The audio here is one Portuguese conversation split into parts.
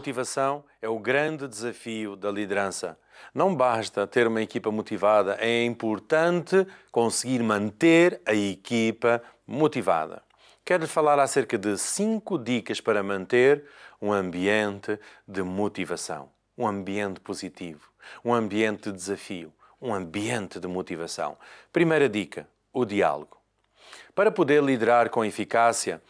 motivação é o grande desafio da liderança. Não basta ter uma equipa motivada, é importante conseguir manter a equipa motivada. Quero falar acerca de cinco dicas para manter um ambiente de motivação, um ambiente positivo, um ambiente de desafio, um ambiente de motivação. Primeira dica: o diálogo. Para poder liderar com eficácia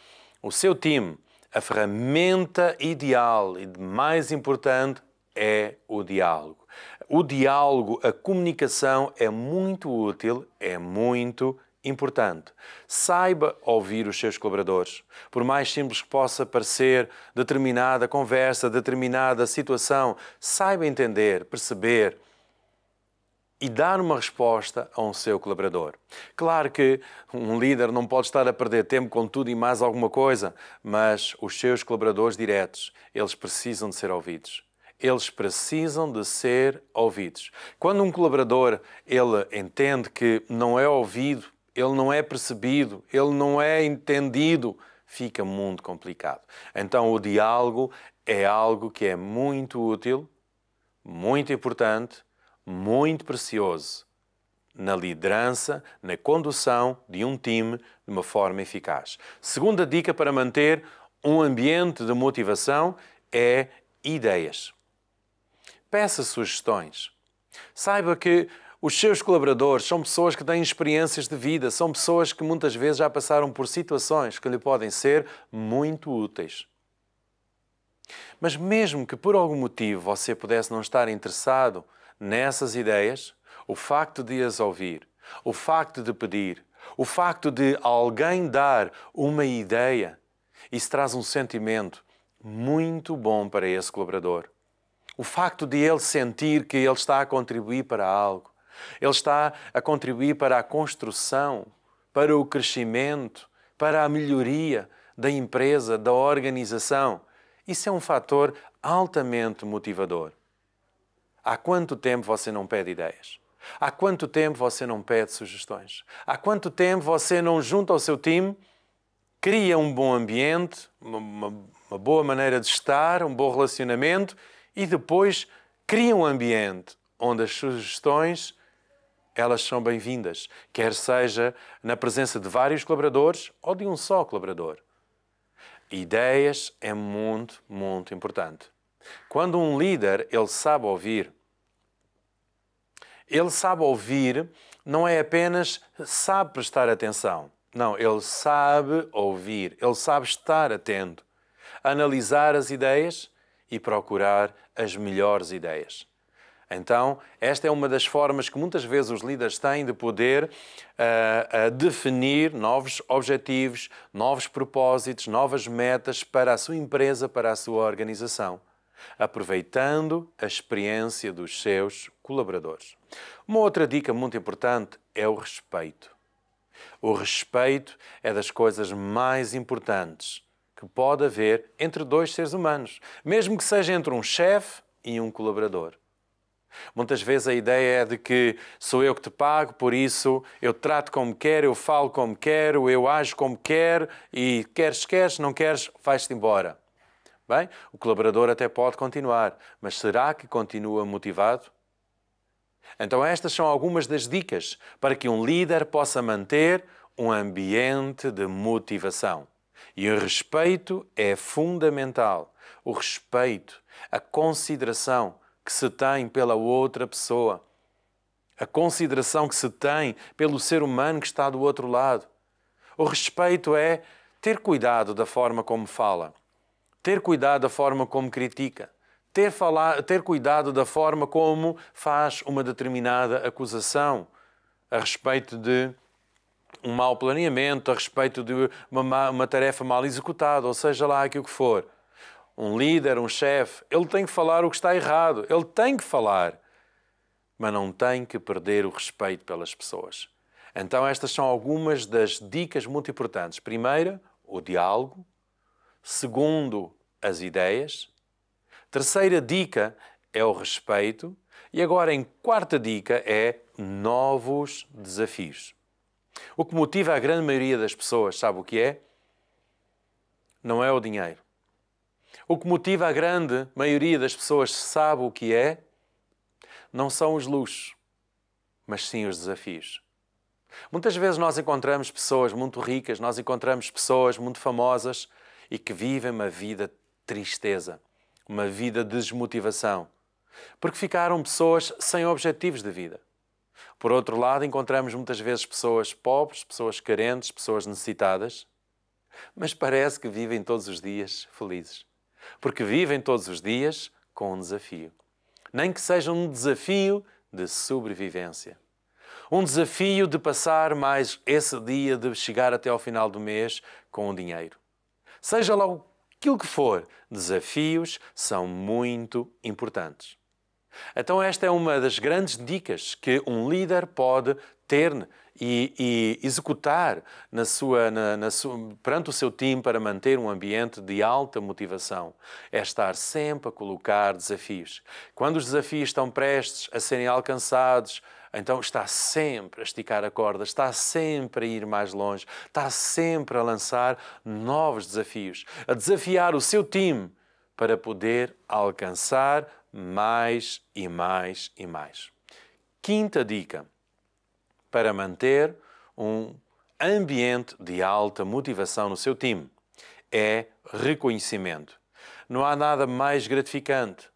o seu time, a ferramenta ideal e de mais importante é o diálogo. O diálogo, a comunicação é muito útil, é muito importante. Saiba ouvir os seus colaboradores. Por mais simples que possa parecer determinada conversa, determinada situação, saiba entender, perceber e dar uma resposta a um seu colaborador. Claro que um líder não pode estar a perder tempo com tudo e mais alguma coisa, mas os seus colaboradores diretos, eles precisam de ser ouvidos. Eles precisam de ser ouvidos. Quando um colaborador ele entende que não é ouvido, ele não é percebido, ele não é entendido, fica muito complicado. Então o diálogo é algo que é muito útil, muito importante muito precioso na liderança, na condução de um time de uma forma eficaz. Segunda dica para manter um ambiente de motivação é ideias. Peça sugestões. Saiba que os seus colaboradores são pessoas que têm experiências de vida, são pessoas que muitas vezes já passaram por situações que lhe podem ser muito úteis. Mas mesmo que por algum motivo você pudesse não estar interessado nessas ideias, o facto de as ouvir, o facto de pedir, o facto de alguém dar uma ideia, isso traz um sentimento muito bom para esse colaborador. O facto de ele sentir que ele está a contribuir para algo, ele está a contribuir para a construção, para o crescimento, para a melhoria da empresa, da organização. Isso é um fator altamente motivador. Há quanto tempo você não pede ideias? Há quanto tempo você não pede sugestões? Há quanto tempo você não junta ao seu time, cria um bom ambiente, uma, uma, uma boa maneira de estar, um bom relacionamento e depois cria um ambiente onde as sugestões elas são bem-vindas, quer seja na presença de vários colaboradores ou de um só colaborador. Ideias é muito, muito importante. Quando um líder, ele sabe ouvir. Ele sabe ouvir, não é apenas sabe prestar atenção. Não, ele sabe ouvir, ele sabe estar atento, analisar as ideias e procurar as melhores ideias. Então, esta é uma das formas que muitas vezes os líderes têm de poder uh, definir novos objetivos, novos propósitos, novas metas para a sua empresa, para a sua organização aproveitando a experiência dos seus colaboradores. Uma outra dica muito importante é o respeito. O respeito é das coisas mais importantes que pode haver entre dois seres humanos, mesmo que seja entre um chefe e um colaborador. Muitas vezes a ideia é de que sou eu que te pago, por isso eu trato como quero, eu falo como quero, eu ajo como quero e queres, queres, não queres, vais-te embora. Bem, o colaborador até pode continuar, mas será que continua motivado? Então, estas são algumas das dicas para que um líder possa manter um ambiente de motivação. E o respeito é fundamental. O respeito, a consideração que se tem pela outra pessoa, a consideração que se tem pelo ser humano que está do outro lado. O respeito é ter cuidado da forma como fala ter cuidado da forma como critica, ter, falar, ter cuidado da forma como faz uma determinada acusação a respeito de um mau planeamento, a respeito de uma, uma tarefa mal executada, ou seja lá aquilo que for. Um líder, um chefe, ele tem que falar o que está errado, ele tem que falar, mas não tem que perder o respeito pelas pessoas. Então, estas são algumas das dicas muito importantes. Primeira, o diálogo, Segundo, as ideias. Terceira dica é o respeito. E agora, em quarta dica, é novos desafios. O que motiva a grande maioria das pessoas, sabe o que é? Não é o dinheiro. O que motiva a grande maioria das pessoas, sabe o que é? Não são os luxos, mas sim os desafios. Muitas vezes nós encontramos pessoas muito ricas, nós encontramos pessoas muito famosas e que vivem uma vida de tristeza, uma vida de desmotivação, porque ficaram pessoas sem objetivos de vida. Por outro lado, encontramos muitas vezes pessoas pobres, pessoas carentes, pessoas necessitadas, mas parece que vivem todos os dias felizes, porque vivem todos os dias com um desafio. Nem que seja um desafio de sobrevivência. Um desafio de passar mais esse dia, de chegar até ao final do mês com o dinheiro. Seja lá o aquilo que for, desafios são muito importantes. Então, esta é uma das grandes dicas que um líder pode ter e, e executar na sua, na, na sua, perante o seu time para manter um ambiente de alta motivação. É estar sempre a colocar desafios. Quando os desafios estão prestes a serem alcançados, então está sempre a esticar a corda, está sempre a ir mais longe, está sempre a lançar novos desafios, a desafiar o seu time para poder alcançar mais e mais e mais. Quinta dica: para manter um ambiente de alta motivação no seu time é reconhecimento. Não há nada mais gratificante